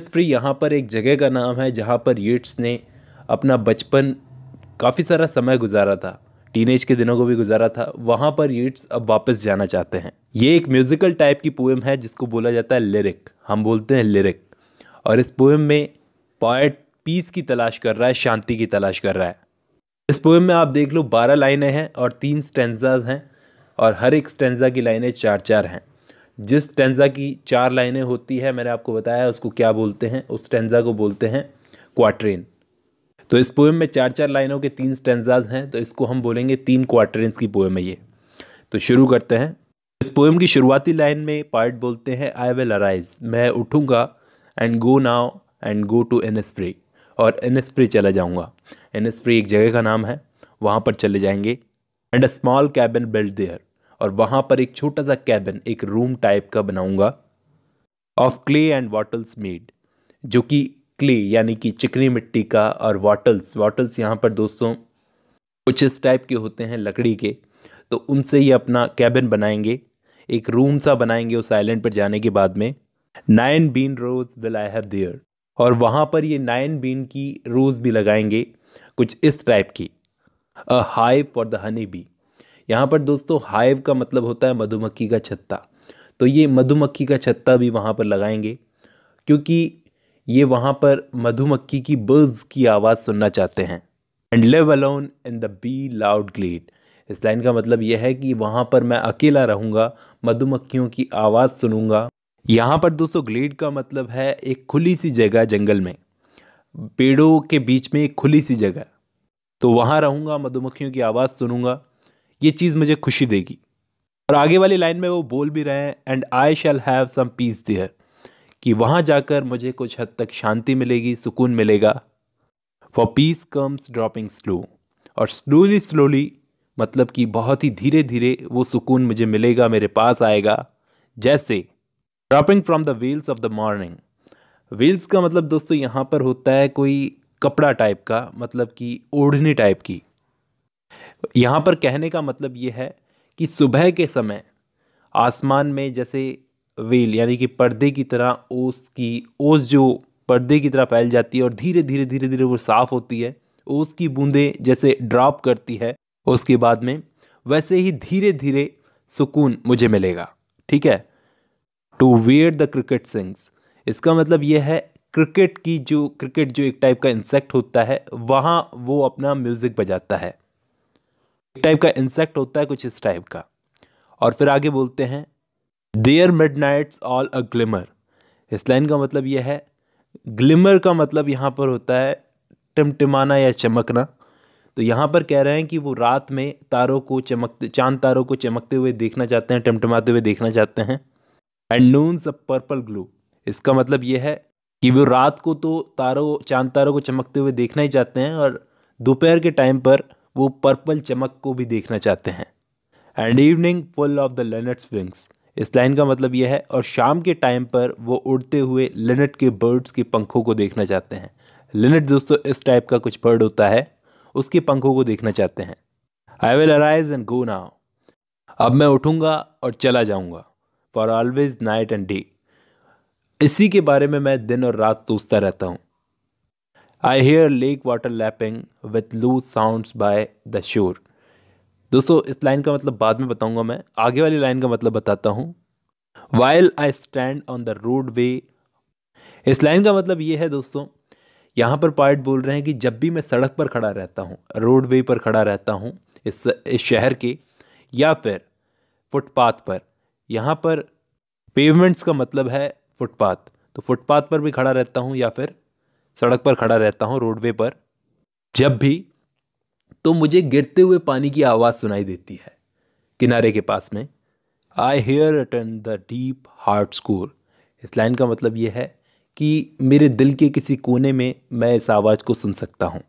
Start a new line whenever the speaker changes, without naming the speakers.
free यहाँ पर एक जगह का नाम है जहाँ पर येट्स ने अपना बचपन काफ़ी सारा समय गुजारा था टीनेज के दिनों को भी गुजारा था वहाँ पर येट्स अब वापस जाना चाहते हैं ये एक म्यूज़िकल टाइप की पोएम है जिसको बोला जाता है लिरिक हम बोलते हैं लिरिक और इस पोएम में पॉइट पीस की तलाश कर रहा है शांति की तलाश कर रहा है इस पोएम में आप देख लो बारह लाइनें हैं और तीन स्टेंजाज हैं और हर एक स्टेंजा की लाइनें चार चार हैं जिस टेंजा की चार लाइनें होती है मैंने आपको बताया उसको क्या बोलते हैं उस टेंजा को बोलते हैं क्वाट्रेन तो इस पोएम में चार चार लाइनों के तीन स्टेंजाज हैं तो इसको हम बोलेंगे तीन क्वार्टरेंस की पोएम है ये तो शुरू करते हैं इस पोएम की शुरुआती लाइन में पार्ट बोलते हैं आई विल अराइज मैं उठूँगा and go now and go to एन और एन एनएसप्रे चला जाऊँगा एन एक जगह का नाम है वहाँ पर चले जाएंगे and a small cabin build there और वहाँ पर एक छोटा सा कैबिन एक रूम टाइप का बनाऊँगा of clay and wattles made जो कि क्ले यानी कि चिकनी मिट्टी का और वाटल्स वाटल्स यहाँ पर दोस्तों कुछ इस टाइप के होते हैं लकड़ी के तो उनसे ये अपना कैबिन बनाएंगे एक रूम सा बनाएंगे उस आइलैंड पर जाने के बाद में nine bean rows will I have there और वहाँ पर ये नाइन बीन की रोज़ भी लगाएंगे कुछ इस टाइप की a hive for the honey bee यहाँ पर दोस्तों हाइव का मतलब होता है मधुमक्खी का छत्ता तो ये मधुमक्खी का छत्ता भी वहाँ पर लगाएंगे क्योंकि ये वहाँ पर मधुमक्खी की बर्ड्स की आवाज़ सुनना चाहते हैं and live alone in the bee loud glade इस लाइन का मतलब यह है कि वहाँ पर मैं अकेला रहूँगा मधुमक्खियों की आवाज़ सुनूँगा यहाँ पर दोस्तों ग्लेड का मतलब है एक खुली सी जगह जंगल में पेड़ों के बीच में एक खुली सी जगह तो वहाँ रहूँगा मधुमक्खियों की आवाज़ सुनूँगा ये चीज़ मुझे खुशी देगी और आगे वाली लाइन में वो बोल भी रहे हैं and I shall have some peace there कि वहाँ जाकर मुझे कुछ हद तक शांति मिलेगी सुकून मिलेगा for peace comes dropping slow और स्लोली स्लोली मतलब कि बहुत ही धीरे धीरे वो सुकून मुझे मिलेगा मेरे पास आएगा जैसे dropping from the veils of the morning veils का मतलब दोस्तों यहाँ पर होता है कोई कपड़ा टाइप का मतलब कि ओढ़नी टाइप की यहाँ पर कहने का मतलब ये है कि सुबह के समय आसमान में जैसे वेल यानी कि पर्दे की तरह ओस की ओस जो पर्दे की तरह फैल जाती है और धीरे धीरे धीरे धीरे वो साफ़ होती है ओस की बूंदें जैसे ड्रॉप करती है उसके बाद में वैसे ही धीरे धीरे सुकून मुझे मिलेगा ठीक है to where the cricket sings इसका मतलब यह है क्रिकेट की जो क्रिकेट जो एक टाइप का इंसेक्ट होता है वहाँ वो अपना म्यूज़िक बजाता है टाइप का इंसेक्ट होता है कुछ इस टाइप का और फिर आगे बोलते हैं there midnight's all a glimmer इस लाइन का मतलब यह है ग्लिमर का मतलब यहाँ पर होता है टिमटिमाना या चमकना तो यहाँ पर कह रहे हैं कि वो रात में तारों को चमकते चांद तारों को चमकते हुए देखना चाहते हैं टिमटिमाते हुए देखना चाहते हैं and noon a purple glow इसका मतलब यह है कि वो रात को तो तारों चांद तारों को चमकते हुए देखना ही चाहते हैं और दोपहर के टाइम पर वो पर्पल चमक को भी देखना चाहते हैं and evening full of the linnet's wings इस लाइन का मतलब यह है और शाम के टाइम पर वो उड़ते हुए लिनट के बर्ड्स के पंखों को देखना चाहते हैं लिनट दोस्तों इस टाइप का कुछ बर्ड होता है उसके पंखों को देखना चाहते हैं I will arise and go now अब मैं उठूँगा और चला जाऊँगा for always night and day इसी के बारे में मैं दिन और रात सोचता रहता हूँ I hear lake water lapping with low sounds by the shore दोस्तों इस लाइन का मतलब बाद में बताऊंगा मैं आगे वाली लाइन का मतलब बताता हूँ while I stand on the roadway इस लाइन का मतलब ये है दोस्तों यहाँ पर पार्ट बोल रहे हैं कि जब भी मैं सड़क पर खड़ा रहता हूँ रोड वे पर खड़ा रहता हूँ इस इस शहर के या फिर फुटपाथ पर यहाँ पर पेवमेंट्स का मतलब है फुटपाथ तो फुटपाथ पर भी खड़ा रहता हूँ या फिर सड़क पर खड़ा रहता हूँ रोडवे पर जब भी तो मुझे गिरते हुए पानी की आवाज़ सुनाई देती है किनारे के पास में I hear it in the deep heart's core इस लाइन का मतलब ये है कि मेरे दिल के किसी कोने में मैं इस आवाज़ को सुन सकता हूँ